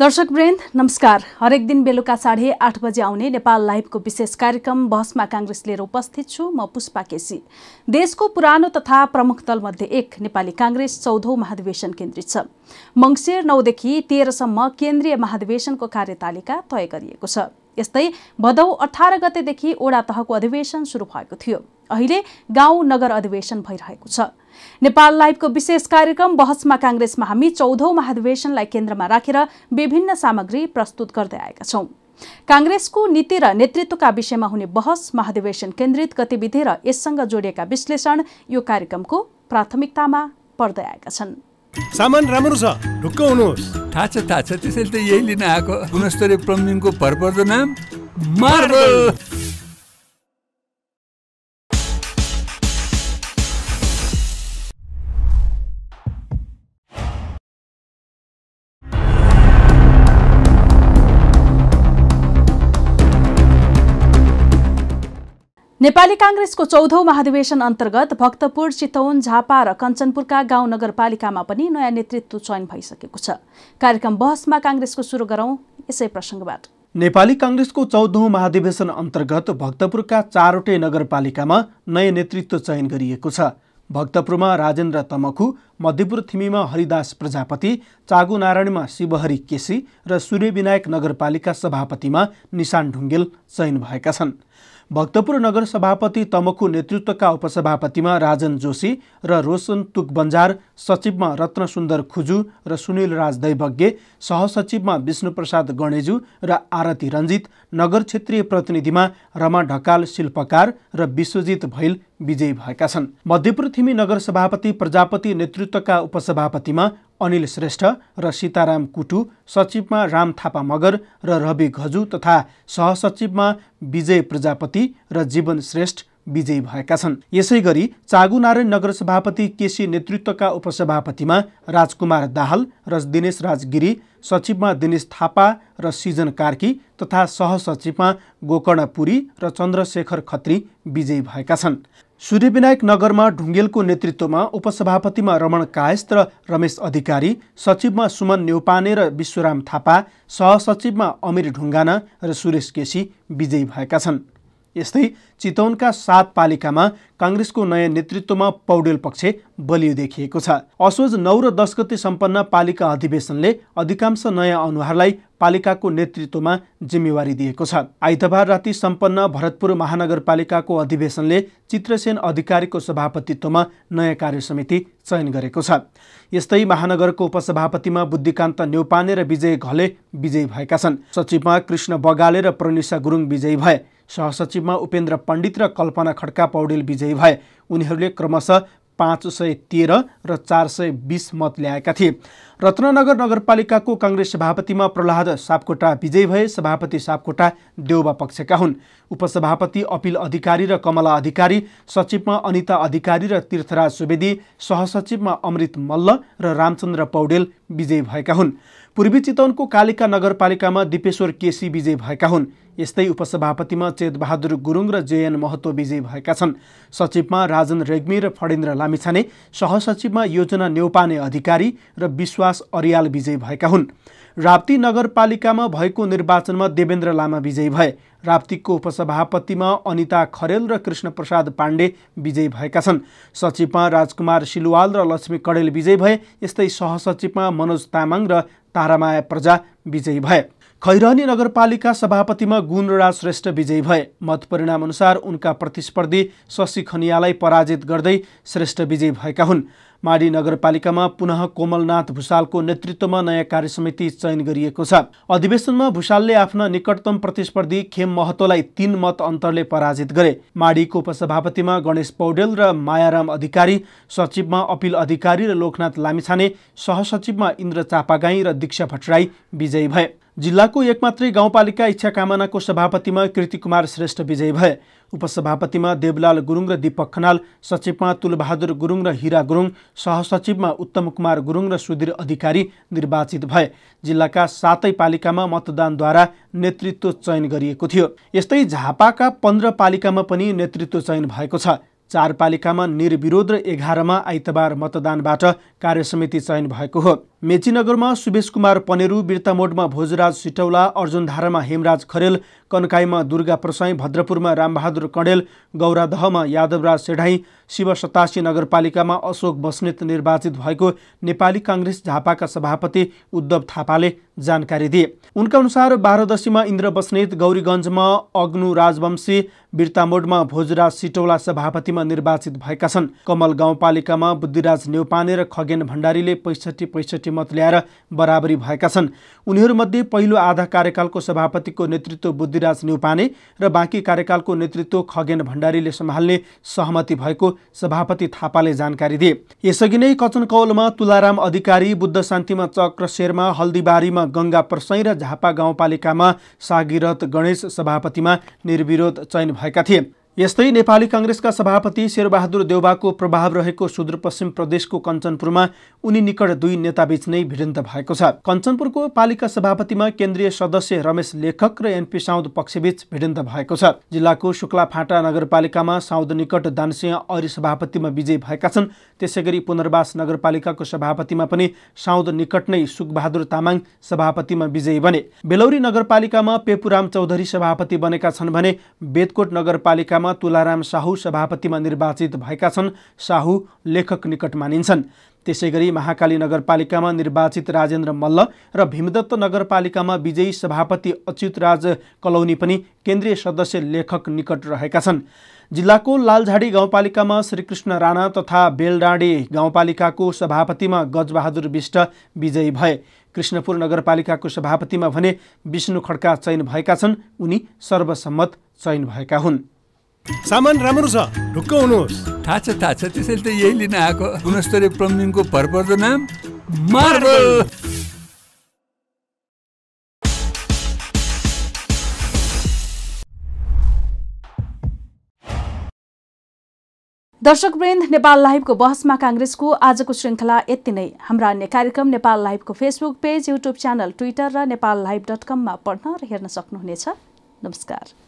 दर्शक वृन्द नमस्कार हरेक दिन बेलुका साढे आठ बजे आउने नेपाल लाइभको विशेष कार्यक्रम बहसमा काङ्ग्रेस लिएर उपस्थित छु म पुष्पा केसी देशको पुरानो तथा प्रमुख दलमध्ये एक नेपाली काङ्ग्रेस चौधौँ महाधिवेशन केन्द्रित छ मङ्सिर नौदेखि तेह्रसम्म केन्द्रीय महाधिवेशनको कार्यतालिका तय गरिएको छ यस्तै भदौ अठार गतेदेखि ओडा तहको अधिवेशन सुरु भएको थियो अहिले गाउँ नगर अधिवेशन भइरहेको छ नेपाल लाइभको विशेष कार्यक्रम बहसमा काङ्ग्रेसमा हामी चौधौँ महाधिवेशनलाई केन्द्रमा राखेर विभिन्न सामग्री प्रस्तुत गर्दै आएका छौँ काङ्ग्रेसको नीति र नेतृत्वका विषयमा हुने बहस महाधिवेशन केन्द्रित गतिविधि र यससँग जोडिएका विश्लेषण यो कार्यक्रमको प्राथमिकतामा पर्दै आएका छन् सामान राम्रो छ ढुक्क हुनुहोस् थाहा छ थाहा छ त्यसैले त यही लिन आएको गुणस्तरीय प्लम्बिङको भरपर्दो नाम मार्बल नेपाली काङ्ग्रेसको चौधौँ महाधिवेशन अन्तर्गत भक्तपुर चितौन झापा र कञ्चनपुरका गाउँ नगरपालिकामा पनि नयाँ नेतृत्व चयन भइसकेको छ कार्यक्रम बहसमा काङ्ग्रेसको सुरु गरौं यसै प्रसङ्गबाट नेपाली काङ्ग्रेसको चौधौँ महाधिवेशन अन्तर्गत भक्तपुरका चारवटै नगरपालिकामा नयाँ नेतृत्व चयन गरिएको छ भक्तपुरमा राजेन्द्र तमखु मध्यपुर थिमीमा हरिदास प्रजापति चागुनारायणमा शिवहरि केसी र सूर्यविनायक नगरपालिका सभापतिमा निशान ढुङ्गेल चयन भएका छन् भक्तपुर नगर सभापति तमकु नेतृत्वका उपसभापतिमा राजन जोशी र रोशन तुक बन्जार सचिवमा रत्नसुन्दर खुजु र सुनिल राज दैवज्ञ सहसचिवमा विष्णुप्रसाद गणेजु र आरती रञ्जित नगर क्षेत्रीय प्रतिनिधिमा रमा ढकाल शिल्पकार र विश्वजित भैल विजयी भएका छन् मध्यपृथ्वी नगर सभापति प्रजापति नेतृत्वका उपसभापतिमा अनिल श्रेष्ठ र सीताराम कुटु सचिवमा राम थापा मगर र रवि घजु तथा सहसचिवमा विजय प्रजापति र जीवन श्रेष्ठ विजयी भएका छन् यसै गरी चागुनारायण नगर सभापति केसी नेतृत्वका उपसभापतिमा राजकुमार दाहाल र दिनेश राजगिरी सचिवमा दिनेश थापा र सिजन कार्की तथा सहसचिवमा गोकर्ण पुरी र चन्द्रशेखर खत्री विजयी भएका छन् सूर्यविनायक नगरमा ढुङ्गेलको नेतृत्वमा उपसभापतिमा रमण कायस्थ र रमेश अधिकारी सचिवमा सुमन न्यौपाने र विश्वराम थापा सहसचिवमा अमिर ढुङ्गाना र सुरेश केसी विजयी भएका छन् यस्तै चितवनका सात पालिकामा काङ्ग्रेसको नयाँ नेतृत्वमा पौडेल पक्ष बलियो देखिएको छ असोज नौ र दस गते सम्पन्न पालिका अधिवेशनले अधिकांश नयाँ अनुहारलाई पालिकाको नेतृत्वमा जिम्मेवारी दिएको छ आइतबार राति सम्पन्न भरतपुर महानगरपालिकाको अधिवेशनले चित्रसेन अधिकारीको सभापतित्वमा नयाँ कार्य समिति चयन गरेको छ यस्तै महानगरको उपसभापतिमा बुद्धिकान्त न्यौपाने र विजय घले विजयी भएका छन् सचिवमा कृष्ण बगाले र प्रणिसा गुरुङ विजयी भए सहसचिवमा उपेन्द्र पण्डित र कल्पना खड्का पौडेल विजयी विजयी भए उनीहरूले क्रमशः पाँच सय तेह्र र चार सय बिस मत ल्याएका थिए रत्ननगर नगरपालिकाको काङ्ग्रेस सभापतिमा प्रहलाद सापकोटा विजयी भए सभापति सापकोटा देउबा पक्षका हुन् उपसभापति अपिल अधिकारी र कमला अधिकारी सचिवमा अनिता अधिकारी र तीर्थराज सुवेदी सहसचिवमा अमृत मल्ल र रामचन्द्र पौडेल विजयी भएका हुन् पूर्वी चितवनको कालिका नगरपालिकामा दिपेश्वर केसी विजय भएका हुन् यस्तै उपसभापतिमा चेतबहादुर गुरुङ र जेएन महतो विजयी भएका छन् सचिवमा राजन रेग्मी र फडेन्द्र लामिछाने सहसचिवमा योजना न्यौपाने अधिकारी र विश्वास अरियाल विजयी भएका हुन् राप्ती नगरपालिकामा भएको निर्वाचनमा देवेन्द्र लामा विजयी भए राप्तीको उपसभापतिमा अनिता खरेल र कृष्णप्रसाद पाण्डे विजयी भएका छन् सचिवमा राजकुमार सिलुवाल र लक्ष्मी कडेल विजयी भए यस्तै सहसचिवमा मनोज तामाङ र तारामाया प्रजा विजयी भए खैरानी नगरपालिका सभापतिमा गुणराज श्रेष्ठ विजयी भए मतपरिणाम अनुसार उनका प्रतिस्पर्धी शशी खनियालाई पराजित गर्दै श्रेष्ठ विजयी भएका हुन् माडी नगरपालिकामा पुनः कोमलनाथ भूषालको नेतृत्वमा नयाँ कार्य समिति चयन गरिएको छ अधिवेशनमा भूषालले आफ्ना निकटतम प्रतिस्पर्धी खेम महतोलाई तीन मत अन्तरले पराजित गरे माडीको उपसभापतिमा गणेश पौडेल र मायाराम अधिकारी सचिवमा अपिल अधिकारी र लोकनाथ लामिछाने सहसचिवमा इन्द्र चापागाई र दीक्षा भट्टराई विजयी भए जिल्लाको एकमात्रै गाउँपालिका इच्छा कामनाको सभापतिमा कृति कुमार श्रेष्ठ विजयी भए उपसभापतिमा देवलाल गुरुङ र दीपक खनाल सचिवमा तुलबहादुर गुरुङ र हिरा गुरुङ सहसचिवमा उत्तम कुमार गुरुङ र सुधीर अधिकारी निर्वाचित भए जिल्लाका सातै पालिकामा मतदानद्वारा नेतृत्व चयन गरिएको थियो यस्तै झापाका पन्ध्र पालिकामा पनि नेतृत्व चयन भएको छ चार पालिकामा निर्विरोध र एघारमा आइतबार मतदानबाट कार्यसमिति चयन भएको हो मेचीनगरमा सुवेश कुमार पनेरु बिर्तामोडमा भोजराज सिटौला अर्जुनधारामा हेमराज खरेल कनकाईमा दुर्गा प्रसाई भद्रपुरमा रामबहादुर कणेल गौरादहमा यादवराज सेढाई शिव सतासी नगरपालिकामा अशोक बस्नेत निर्वाचित भएको नेपाली काङ्ग्रेस झापाका सभापति उद्धव थापाले जानकारी दिए उनका अनुसार बाह्रदशीमा इन्द्र बस्नेत गौरीगञ्जमा अग्नु राजवंशी बिर्तामोडमा भोजराज सिटौला सभापतिमा निर्वाचित भएका छन् कमल गाउँपालिकामा बुद्धिराज नेउपाने र खगेन भण्डारीले पैँसठी पैँसठी साठी मत ल्याएर बराबरी भएका छन् उनीहरूमध्ये पहिलो आधा कार्यकालको सभापतिको नेतृत्व बुद्धिराज न्युपाने र बाँकी कार्यकालको नेतृत्व खगेन भण्डारीले सम्हाल्ने सहमति भएको सभापति थापाले जानकारी दिए यसअघि नै कचनकौलमा तुलाराम अधिकारी बुद्ध शान्तिमा चक्रशेरमा हल्दीबारीमा गङ्गा प्रसाई र झापा गाउँपालिकामा सागिरथ गणेश सभापतिमा निर्विरोध चयन भएका थिए यस्तै नेपाली काङ्ग्रेसका सभापति शेरबहादुर देउबाको प्रभाव रहेको सुदूरपश्चिम प्रदेशको कञ्चनपुरमा उनी निकट दुई नेताबीच नै भिडन्त भएको छ कञ्चनपुरको पालिका सभापतिमा केन्द्रीय सदस्य रमेश लेखक र एनपी साउद पक्षबीच भिडन्त भएको छ जिल्लाको शुक्लाफाटा नगरपालिकामा साउद निकट दानसिंह अरि सभापतिमा विजयी भएका छन् त्यसै गरी पुनर्वास नगरपालिकाको सभापतिमा पनि साउद निकट नै सुखबहादुर तामाङ सभापतिमा विजयी बने बेलौरी नगरपालिकामा पेपुराम चौधरी सभापति बनेका छन् भने बेदकोट नगरपालिकामा क्षेत्रमा तुलाराम साहु सभापतिमा निर्वाचित भएका छन् साहु लेखक निकट मानिन्छन् त्यसै गरी महाकाली नगरपालिकामा निर्वाचित राजेन्द्र मल्ल र भीमदत्त नगरपालिकामा विजयी सभापति अच्युतराज कलौनी पनि केन्द्रीय सदस्य लेखक निकट रहेका छन् जिल्लाको लालझाडी गाउँपालिकामा श्रीकृष्ण राणा तथा बेलडाँडी गाउँपालिकाको सभापतिमा गजबहादुर विष्ट विजयी भए कृष्णपुर नगरपालिकाको सभापतिमा भने विष्णु खड्का चयन भएका छन् उनी सर्वसम्मत चयन भएका हुन् सामान राम्रो छ ढुक्क हुनुहोस् थाहा छ थाहा छ त्यसैले त यही लिन आएको गुणस्तरीय प्लम्बिङको भरपर्दो नाम मार्बल दर्शकवृन्द नेपाल लाइभको बहसमा काङ्ग्रेसको आजको श्रृङ्खला यति नै हाम्रा अन्य कार्यक्रम नेपाल लाइभको Facebook page YouTube channel Twitter र नेपाल लाइभ डट कममा पढ्न र हेर्न सक्नुहुनेछ नमस्कार